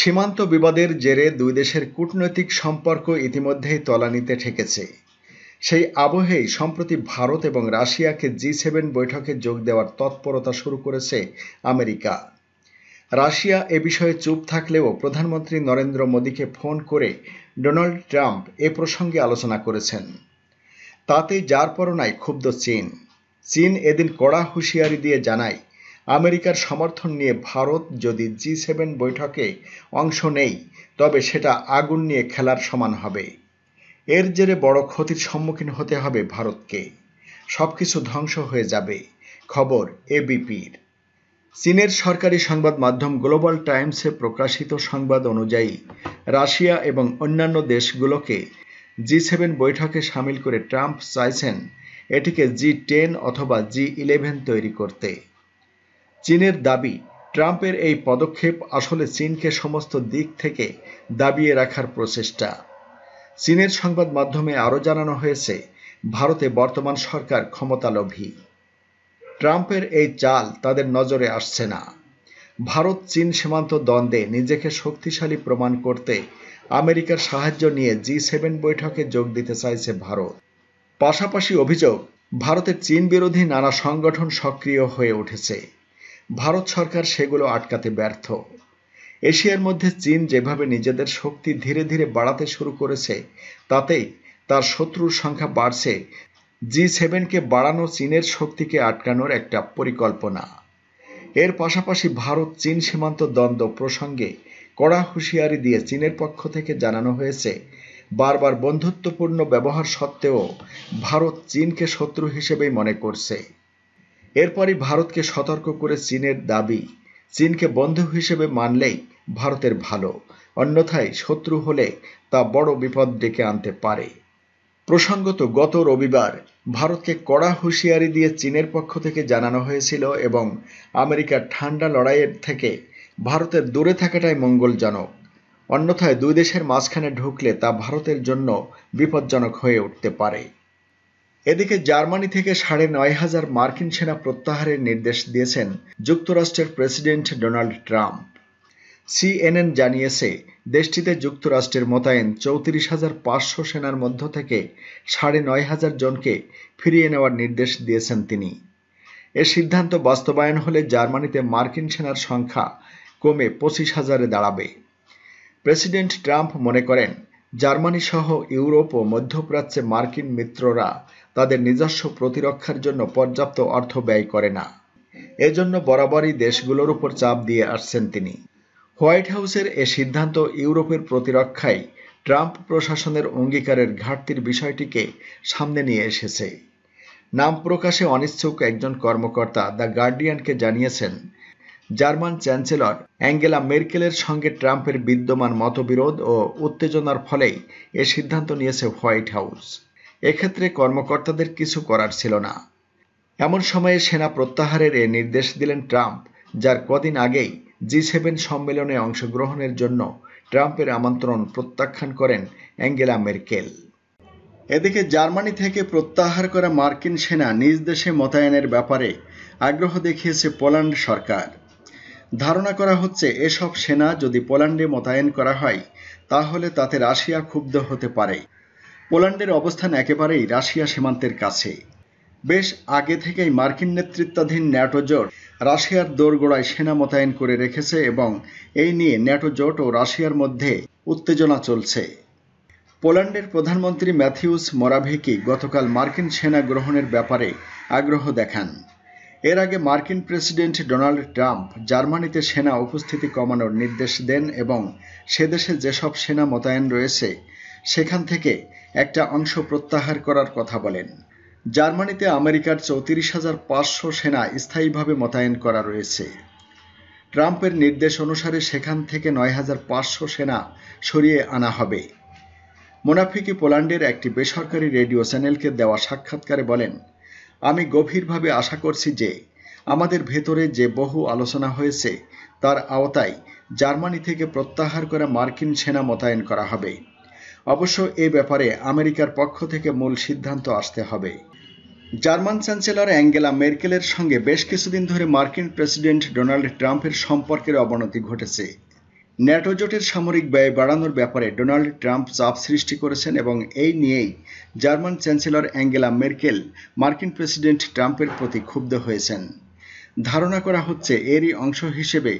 সীমান্ত বিবাদের জেরে দুই দেশের কূটনৈতিক সম্পর্ক ইতিমধ্যেই তলানিতে ঠেকেছে সেই আবহেই সম্প্রতি ভারত এবং রাশিয়াকে জি সেভেন বৈঠকে যোগ দেওয়ার তৎপরতা শুরু করেছে আমেরিকা রাশিয়া এ বিষয়ে চুপ থাকলেও প্রধানমন্ত্রী নরেন্দ্র মোদীকে ফোন করে ডোনাল্ড ট্রাম্প এ প্রসঙ্গে আলোচনা করেছেন তাতে যার পরনায় ক্ষুব্ধ চীন চীন এদিন কড়া হুঁশিয়ারি দিয়ে জানায় আমেরিকার সমর্থন নিয়ে ভারত যদি জি সেভেন বৈঠকে অংশ নেই তবে সেটা আগুন নিয়ে খেলার সমান হবে এর জেরে বড় ক্ষতির সম্মুখীন হতে হবে ভারতকে সব কিছু ধ্বংস হয়ে যাবে খবর এবিপির চীনের সরকারি সংবাদ মাধ্যম গ্লোবাল টাইমসে প্রকাশিত সংবাদ অনুযায়ী রাশিয়া এবং অন্যান্য দেশগুলোকে জি সেভেন বৈঠকে সামিল করে ট্রাম্প চাইছেন এটিকে জি টেন অথবা জি ইলেভেন তৈরি করতে চীনের দাবি ট্রাম্পের এই পদক্ষেপ আসলে চীনকে সমস্ত দিক থেকে দাবিয়ে রাখার প্রচেষ্টা চীনের সংবাদ মাধ্যমে আরও জানানো হয়েছে ভারতে বর্তমান সরকার ক্ষমতালোভী ট্রাম্পের এই চাল তাদের নজরে আসছে না ভারত চীন সীমান্ত দ্বন্দ্বে নিজেকে শক্তিশালী প্রমাণ করতে আমেরিকার সাহায্য নিয়ে জি সেভেন বৈঠকে যোগ দিতে চাইছে ভারত পাশাপাশি অভিযোগ ভারতের চীন বিরোধী নানা সংগঠন সক্রিয় হয়ে উঠেছে ভারত সরকার সেগুলো আটকাতে ব্যর্থ এশিয়ার মধ্যে চীন যেভাবে নিজেদের শক্তি ধীরে ধীরে বাড়াতে শুরু করেছে তাতেই তার শত্রুর সংখ্যা বাড়ছে জি সেভেনকে বাড়ানো চীনের শক্তিকে আটকানোর একটা পরিকল্পনা এর পাশাপাশি ভারত চীন সীমান্ত দ্বন্দ্ব প্রসঙ্গে কড়া হুঁশিয়ারি দিয়ে চীনের পক্ষ থেকে জানানো হয়েছে বারবার বন্ধুত্বপূর্ণ ব্যবহার সত্ত্বেও ভারত চীনকে শত্রু হিসেবেই মনে করছে এরপরই ভারতকে সতর্ক করে চীনের দাবি চীনকে বন্ধু হিসেবে মানলেই ভারতের ভালো অন্যথায় শত্রু হলে তা বড় বিপদ ডেকে আনতে পারে প্রসঙ্গত গত রবিবার ভারতকে কড়া হুঁশিয়ারি দিয়ে চীনের পক্ষ থেকে জানানো হয়েছিল এবং আমেরিকার ঠান্ডা লড়াইয়ের থেকে ভারতের দূরে থাকাটাই মঙ্গলজনক অন্যথায় দুই দেশের মাঝখানে ঢুকলে তা ভারতের জন্য বিপজ্জনক হয়ে উঠতে পারে এদিকে জার্মানি থেকে সাড়ে নয় হাজার মার্কিন সেনা প্রত্যাহারের নির্দেশ দিয়েছেন যুক্তরাষ্ট্রের প্রেসিডেন্ট ডোনাল্ড ট্রাম্প সিএনএন জানিয়েছে দেশটিতে যুক্তরাষ্ট্রের মোতায়েন চৌত্রিশ হাজার পাঁচশো সেনার মধ্য থেকে সাড়ে নয় হাজার জনকে ফিরিয়ে নেওয়ার নির্দেশ দিয়েছেন তিনি এ সিদ্ধান্ত বাস্তবায়ন হলে জার্মানিতে মার্কিন সেনার সংখ্যা কমে পঁচিশ হাজারে দাঁড়াবে প্রেসিডেন্ট ট্রাম্প মনে করেন জার্মানি সহ ইউরোপ ও মধ্যপ্রাচ্যে মার্কিন মিত্ররা তাদের নিজস্ব প্রতিরক্ষার জন্য পর্যাপ্ত অর্থ ব্যয় করে না এজন্য বরাবরই দেশগুলোর উপর চাপ দিয়ে আসছেন তিনি হোয়াইট হাউসের এ সিদ্ধান্ত ইউরোপের প্রতিরক্ষায় ট্রাম্প প্রশাসনের অঙ্গীকারের ঘাটতির বিষয়টিকে সামনে নিয়ে এসেছে নাম প্রকাশে অনিচ্ছুক একজন কর্মকর্তা দ্য গার্ডিয়ানকে জানিয়েছেন জার্মান চ্যান্সেলর অ্যাঙ্গেলা মের্কেলের সঙ্গে ট্রাম্পের বিদ্যমান মতবিরোধ ও উত্তেজনার ফলেই এ সিদ্ধান্ত নিয়েছে হোয়াইট হাউস এক্ষেত্রে কর্মকর্তাদের কিছু করার ছিল না এমন সময়ে সেনা প্রত্যাহারের এ নির্দেশ দিলেন ট্রাম্প যার কদিন আগেই জি সেভেন সম্মেলনে অংশগ্রহণের জন্য ট্রাম্পের আমন্ত্রণ প্রত্যাখ্যান করেন অ্যাঙ্গেলা মেরকেল এদিকে জার্মানি থেকে প্রত্যাহার করা মার্কিন সেনা নিজ দেশে মোতায়েনের ব্যাপারে আগ্রহ দেখিয়েছে পোল্যান্ড সরকার ধারণা করা হচ্ছে এসব সেনা যদি পোল্যান্ডে মোতায়েন করা হয় তাহলে তাতে রাশিয়া ক্ষুব্ধ হতে পারে পোল্যান্ডের অবস্থান একেবারেই রাশিয়া সীমান্তের কাছে বেশ আগে থেকেই মার্কিন নেতৃত্বাধীন ন্যাটো জোট রাশিয়ার দোরগোড়ায় সেনা মোতায়েন করে রেখেছে এবং এই নিয়ে ন্যাটো জোট ও রাশিয়ার মধ্যে উত্তেজনা চলছে পোল্যান্ডের প্রধানমন্ত্রী ম্যাথিউস মরাভিকি গতকাল মার্কিন সেনা গ্রহণের ব্যাপারে আগ্রহ দেখান এর আগে মার্কিন প্রেসিডেন্ট ডোনাল্ড ট্রাম্প জার্মানিতে সেনা উপস্থিতি কমানোর নির্দেশ দেন এবং সেদেশে যেসব সেনা মোতায়েন রয়েছে সেখান থেকে একটা অংশ প্রত্যাহার করার কথা বলেন জার্মানিতে আমেরিকার চৌত্রিশ হাজার পাঁচশো সেনা স্থায়ীভাবে মোতায়েন করা রয়েছে ট্রাম্পের নির্দেশ অনুসারে সেখান থেকে নয় হাজার পাঁচশো সেনা সরিয়ে আনা হবে মোনাফিকি পোল্যান্ডের একটি বেসরকারি রেডিও চ্যানেলকে দেওয়া সাক্ষাৎকারে বলেন আমি গভীরভাবে আশা করছি যে আমাদের ভেতরে যে বহু আলোচনা হয়েছে তার আওতায় জার্মানি থেকে প্রত্যাহার করা মার্কিন সেনা মোতায়েন করা হবে অবশ্য এ ব্যাপারে আমেরিকার পক্ষ থেকে মূল সিদ্ধান্ত আসতে হবে জার্মান চ্যান্সেলর অ্যাঙ্গেলা মেরকেলের সঙ্গে বেশ কিছুদিন ধরে মার্কিন প্রেসিডেন্ট ডোনাল্ড ট্রাম্পের সম্পর্কের অবনতি ঘটেছে ন্যাটো জোটের সামরিক ব্যয় বাড়ানোর ব্যাপারে ডোনাল্ড ট্রাম্প চাপ সৃষ্টি করেছেন এবং এই নিয়েই জার্মান চ্যান্সেলর অ্যাঙ্গেলা মের্কেল মার্কিন প্রেসিডেন্ট ট্রাম্পের প্রতি ক্ষুব্ধ হয়েছেন ধারণা করা হচ্ছে এরই অংশ হিসেবে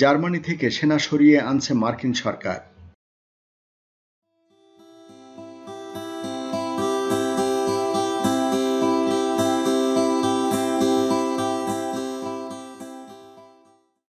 জার্মানি থেকে সেনা সরিয়ে আনছে মার্কিন সরকার